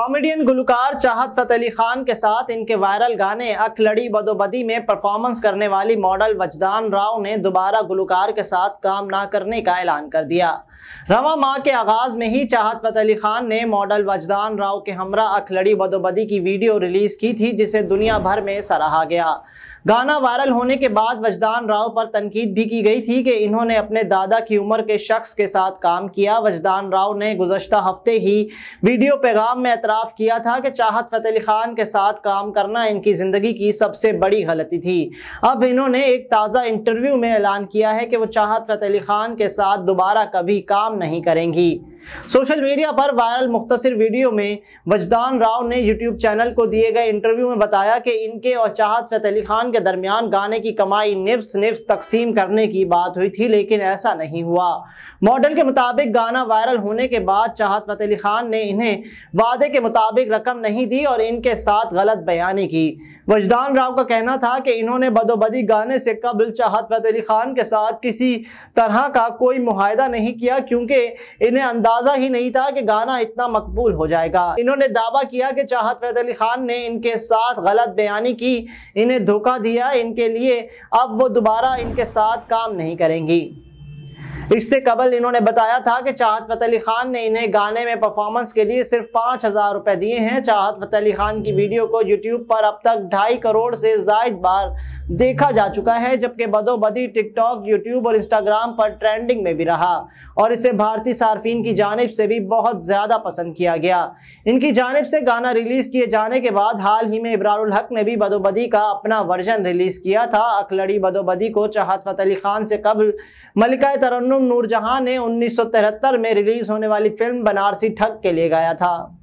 comedian गुलकार चाहत फतेह अली खान के साथ इनके वायरल गाने अखलड़ी बदोबदी में परफॉर्मेंस करने वाली मॉडल वजदान राव ने दोबारा गुलकार के साथ काम ना करने का ऐलान कर दिया रवा माह के आगाज में ही चाहत फतेह अली खान ने मॉडल वजदान राव के हमरा अखलड़ी बदोबदी की वीडियो रिलीज की थी जिसे दुनिया भर में सराहा गया गाना वायरल होने के बाद वजदान राव पर तनकीद भी की गई थी कि इन्होंने अपने दादा की उम्र के शख्स के साथ काम किया वजदान राव ने गुजशत हफ्ते ही वीडियो पैगाम में एतराफ़ किया था कि चाहत फतेह अली ख़ान के साथ काम करना इनकी ज़िंदगी की सबसे बड़ी गलती थी अब इन्होंने एक ताज़ा इंटरव्यू में ऐलान किया है कि वो चाहत फतेह अली ख़ान के साथ दोबारा कभी काम नहीं करेंगी सोशल मीडिया पर वायरल मुख्तर वीडियो में वजदान राव ने यूट्यूब चैनल को दिए गए इंटरव्यू में बताया कि इनके और चाहत फतेह अली खान के दरमियान गाने की कमाई निफ्स निफ्स तकसीम करने की बात हुई थी लेकिन ऐसा नहीं हुआ मॉडल के मुताबिक गाना वायरल होने के बाद चाहत फतेह अली खान ने इन्हें वादे के मुताबिक रकम नहीं दी और इनके साथ गलत बयानी की वजदान राव का कहना था कि इन्होंने बदोबदी गाने से कबल चाहत फतेह अली खान के साथ किसी तरह का कोई मुहिदा नहीं किया क्योंकि इन्हें अंदाज अंदाजा ही नहीं था कि गाना इतना मकबूल हो जाएगा इन्होंने दावा किया कि चाहत फैद अली खान ने इनके साथ गलत बयानी की इन्हें धोखा दिया इनके लिए अब वो दोबारा इनके साथ काम नहीं करेंगी इससे कबल इन्होंने बताया था कि चाहत फत अली खान ने इन्हें गाने में परफॉर्मेंस के लिए सिर्फ पाँच हज़ार रुपए दिए हैं चाहत फत अली खान की वीडियो को यूट्यूब पर अब तक ढाई करोड़ से जायद बार देखा जा चुका है जबकि बदोबदी टिकटॉक यूट्यूब और इंस्टाग्राम पर ट्रेंडिंग में भी रहा और इसे भारतीय सार्फिन की जानब से भी बहुत ज़्यादा पसंद किया गया इनकी जानब से गाना रिलीज़ किए जाने के बाद हाल ही में इब्रारुल हक ने भी बदोबदी का अपना वर्जन रिलीज़ किया था अखलड़ी बदोबदी को चाहत फत अली खान से कबल मलिका तरन्नुम नूरजहां ने 1973 में रिलीज होने वाली फिल्म बनारसी ठग के लिए गाया था